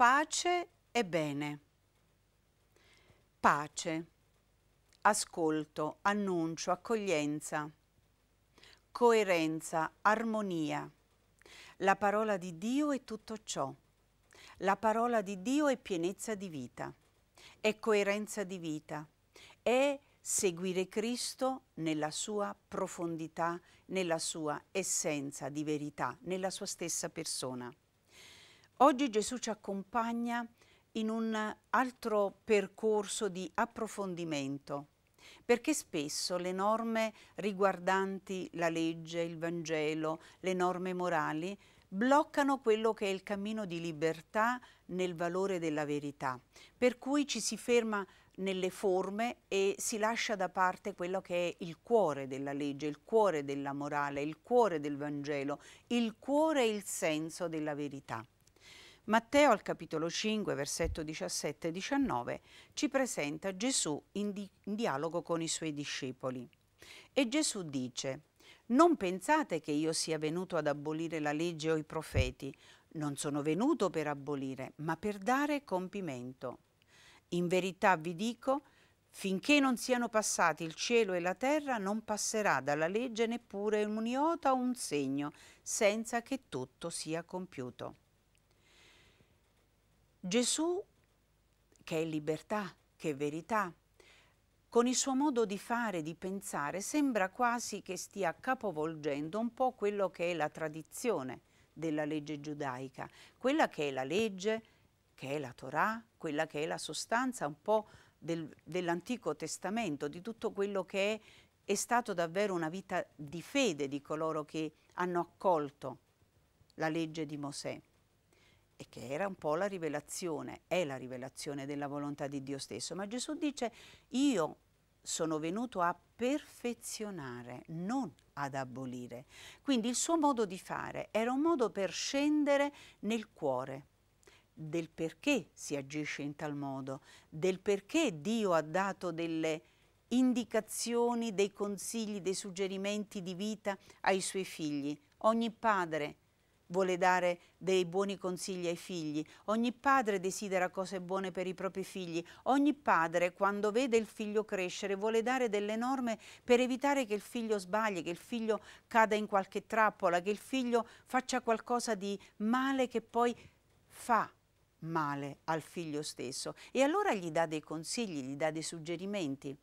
pace e bene. Pace, ascolto, annuncio, accoglienza, coerenza, armonia. La parola di Dio è tutto ciò. La parola di Dio è pienezza di vita, è coerenza di vita, è seguire Cristo nella sua profondità, nella sua essenza di verità, nella sua stessa persona. Oggi Gesù ci accompagna in un altro percorso di approfondimento, perché spesso le norme riguardanti la legge, il Vangelo, le norme morali, bloccano quello che è il cammino di libertà nel valore della verità, per cui ci si ferma nelle forme e si lascia da parte quello che è il cuore della legge, il cuore della morale, il cuore del Vangelo, il cuore e il senso della verità. Matteo al capitolo 5, versetto 17 e 19 ci presenta Gesù in, di in dialogo con i suoi discepoli. E Gesù dice, non pensate che io sia venuto ad abolire la legge o i profeti, non sono venuto per abolire, ma per dare compimento. In verità vi dico, finché non siano passati il cielo e la terra, non passerà dalla legge neppure un iota o un segno, senza che tutto sia compiuto. Gesù, che è libertà, che è verità, con il suo modo di fare, di pensare, sembra quasi che stia capovolgendo un po' quello che è la tradizione della legge giudaica, quella che è la legge, che è la Torah, quella che è la sostanza un po' del, dell'Antico Testamento, di tutto quello che è, è stato davvero una vita di fede di coloro che hanno accolto la legge di Mosè e che era un po' la rivelazione, è la rivelazione della volontà di Dio stesso, ma Gesù dice io sono venuto a perfezionare, non ad abolire. Quindi il suo modo di fare era un modo per scendere nel cuore del perché si agisce in tal modo, del perché Dio ha dato delle indicazioni, dei consigli, dei suggerimenti di vita ai suoi figli. Ogni padre vuole dare dei buoni consigli ai figli, ogni padre desidera cose buone per i propri figli, ogni padre quando vede il figlio crescere vuole dare delle norme per evitare che il figlio sbagli, che il figlio cada in qualche trappola, che il figlio faccia qualcosa di male che poi fa male al figlio stesso e allora gli dà dei consigli, gli dà dei suggerimenti.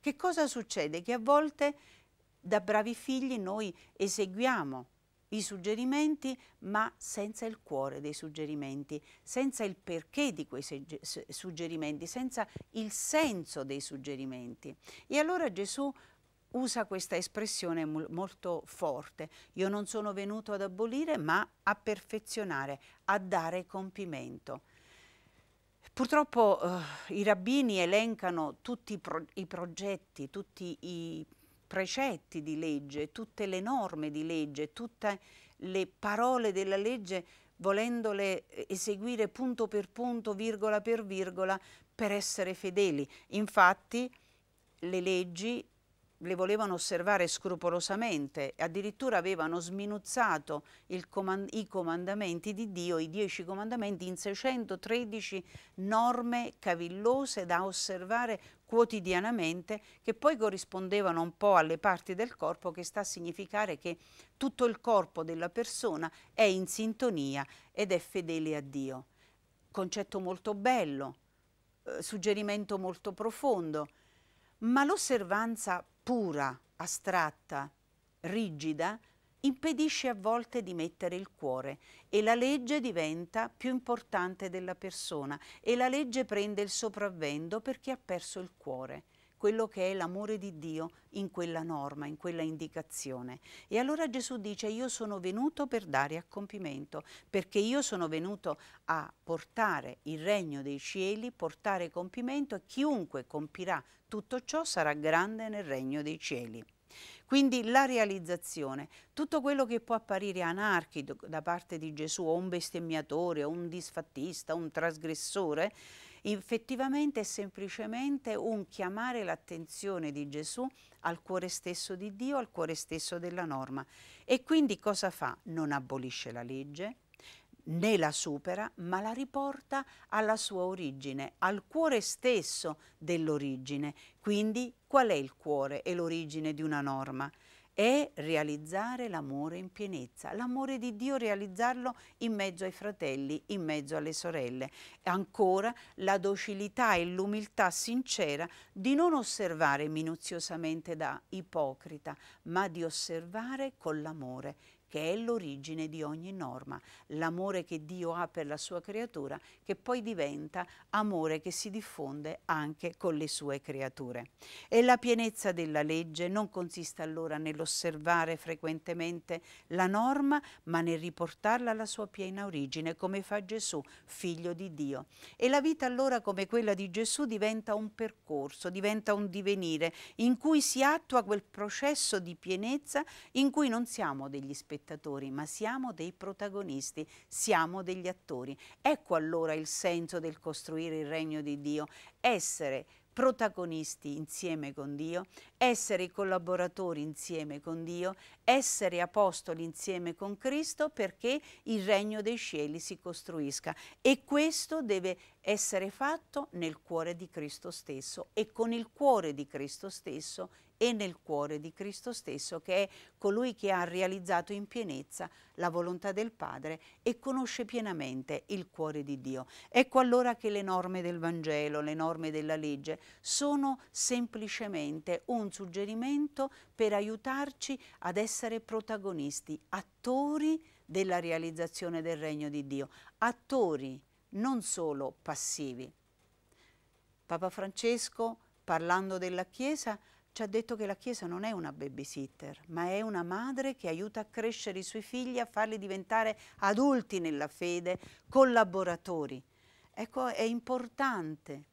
Che cosa succede? Che a volte da bravi figli noi eseguiamo i suggerimenti, ma senza il cuore dei suggerimenti, senza il perché di quei suggerimenti, senza il senso dei suggerimenti. E allora Gesù usa questa espressione molto forte, io non sono venuto ad abolire, ma a perfezionare, a dare compimento. Purtroppo eh, i rabbini elencano tutti i, pro i progetti, tutti i precetti di legge, tutte le norme di legge, tutte le parole della legge volendole eseguire punto per punto, virgola per virgola, per essere fedeli. Infatti le leggi le volevano osservare scrupolosamente, addirittura avevano sminuzzato comand i comandamenti di Dio, i dieci comandamenti, in 613 norme cavillose da osservare quotidianamente che poi corrispondevano un po' alle parti del corpo che sta a significare che tutto il corpo della persona è in sintonia ed è fedele a Dio. Concetto molto bello, eh, suggerimento molto profondo, ma l'osservanza pura, astratta, rigida impedisce a volte di mettere il cuore e la legge diventa più importante della persona e la legge prende il sopravvento perché ha perso il cuore quello che è l'amore di Dio in quella norma, in quella indicazione. E allora Gesù dice io sono venuto per dare a compimento, perché io sono venuto a portare il regno dei cieli, portare compimento e chiunque compirà tutto ciò sarà grande nel regno dei cieli. Quindi la realizzazione, tutto quello che può apparire anarchico da parte di Gesù, o un bestemmiatore, o un disfattista, un trasgressore, effettivamente è semplicemente un chiamare l'attenzione di Gesù al cuore stesso di Dio, al cuore stesso della norma. E quindi cosa fa? Non abolisce la legge, né la supera, ma la riporta alla sua origine, al cuore stesso dell'origine. Quindi qual è il cuore e l'origine di una norma? è realizzare l'amore in pienezza, l'amore di Dio realizzarlo in mezzo ai fratelli, in mezzo alle sorelle. Ancora la docilità e l'umiltà sincera di non osservare minuziosamente da ipocrita, ma di osservare con l'amore che è l'origine di ogni norma, l'amore che Dio ha per la sua creatura, che poi diventa amore che si diffonde anche con le sue creature. E la pienezza della legge non consiste allora nello osservare frequentemente la norma, ma nel riportarla alla sua piena origine, come fa Gesù, figlio di Dio. E la vita allora, come quella di Gesù, diventa un percorso, diventa un divenire, in cui si attua quel processo di pienezza in cui non siamo degli spettatori, ma siamo dei protagonisti, siamo degli attori. Ecco allora il senso del costruire il regno di Dio, essere protagonisti insieme con Dio, essere collaboratori insieme con Dio, essere apostoli insieme con Cristo perché il regno dei cieli si costruisca. E questo deve essere fatto nel cuore di Cristo stesso e con il cuore di Cristo stesso e nel cuore di Cristo stesso che è colui che ha realizzato in pienezza la volontà del Padre e conosce pienamente il cuore di Dio. Ecco allora che le norme del Vangelo, le norme della legge sono semplicemente un suggerimento per aiutarci ad essere protagonisti, attori della realizzazione del regno di Dio, attori non solo passivi. Papa Francesco, parlando della Chiesa, ci ha detto che la Chiesa non è una babysitter, ma è una madre che aiuta a crescere i suoi figli, a farli diventare adulti nella fede, collaboratori. Ecco, è importante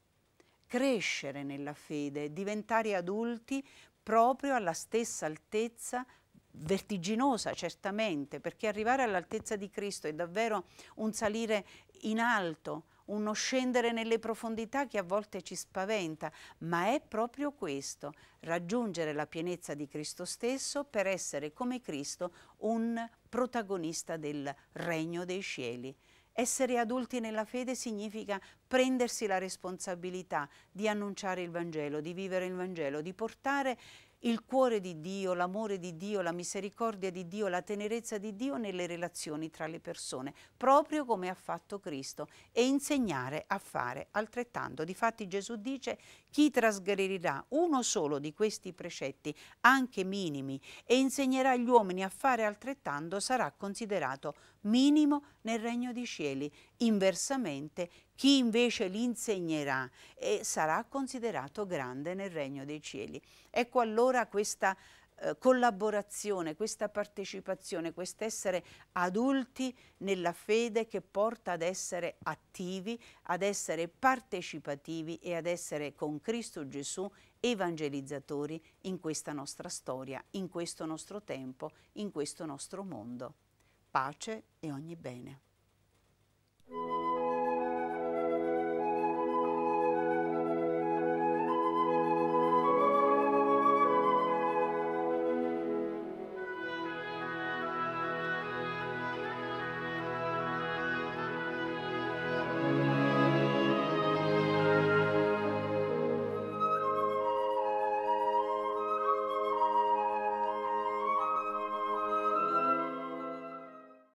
crescere nella fede, diventare adulti proprio alla stessa altezza vertiginosa certamente, perché arrivare all'altezza di Cristo è davvero un salire in alto, uno scendere nelle profondità che a volte ci spaventa, ma è proprio questo, raggiungere la pienezza di Cristo stesso per essere come Cristo un protagonista del regno dei cieli. Essere adulti nella fede significa prendersi la responsabilità di annunciare il Vangelo, di vivere il Vangelo, di portare il cuore di Dio, l'amore di Dio, la misericordia di Dio, la tenerezza di Dio nelle relazioni tra le persone, proprio come ha fatto Cristo, e insegnare a fare altrettanto. Difatti Gesù dice, chi trasgredirà uno solo di questi precetti, anche minimi, e insegnerà gli uomini a fare altrettanto, sarà considerato minimo nel regno dei cieli. Inversamente, chi invece li insegnerà eh, sarà considerato grande nel regno dei cieli. Ecco allora questa eh, collaborazione, questa partecipazione, quest'essere adulti nella fede che porta ad essere attivi, ad essere partecipativi e ad essere con Cristo Gesù evangelizzatori in questa nostra storia, in questo nostro tempo, in questo nostro mondo pace e ogni bene.